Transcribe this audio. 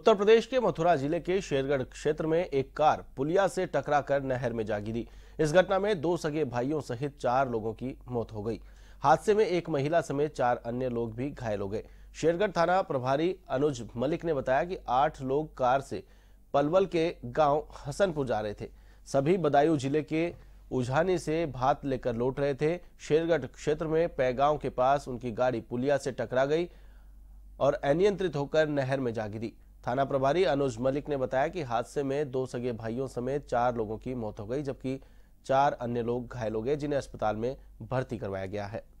उत्तर प्रदेश के मथुरा जिले के शेरगढ़ क्षेत्र में एक कार पुलिया से टकरा कर नहर में जा गिरी इस घटना में दो सगे भाइयों सहित चार लोगों की मौत हो गई हादसे में एक महिला समेत चार अन्य लोग भी घायल हो गए शेरगढ़ थाना प्रभारी अनुज मलिक ने बताया कि आठ लोग कार से पलवल के गांव हसनपुर जा रहे थे सभी बदायूं जिले के उझानी से भात लेकर लौट रहे थे शेरगढ़ क्षेत्र में पैगांव के पास उनकी गाड़ी पुलिया से टकरा गई और अनियंत्रित होकर नहर में जा गिरी थाना प्रभारी अनुज मलिक ने बताया कि हादसे में दो सगे भाइयों समेत चार लोगों की मौत हो गई जबकि चार अन्य लोग घायल हो गए जिन्हें अस्पताल में भर्ती करवाया गया है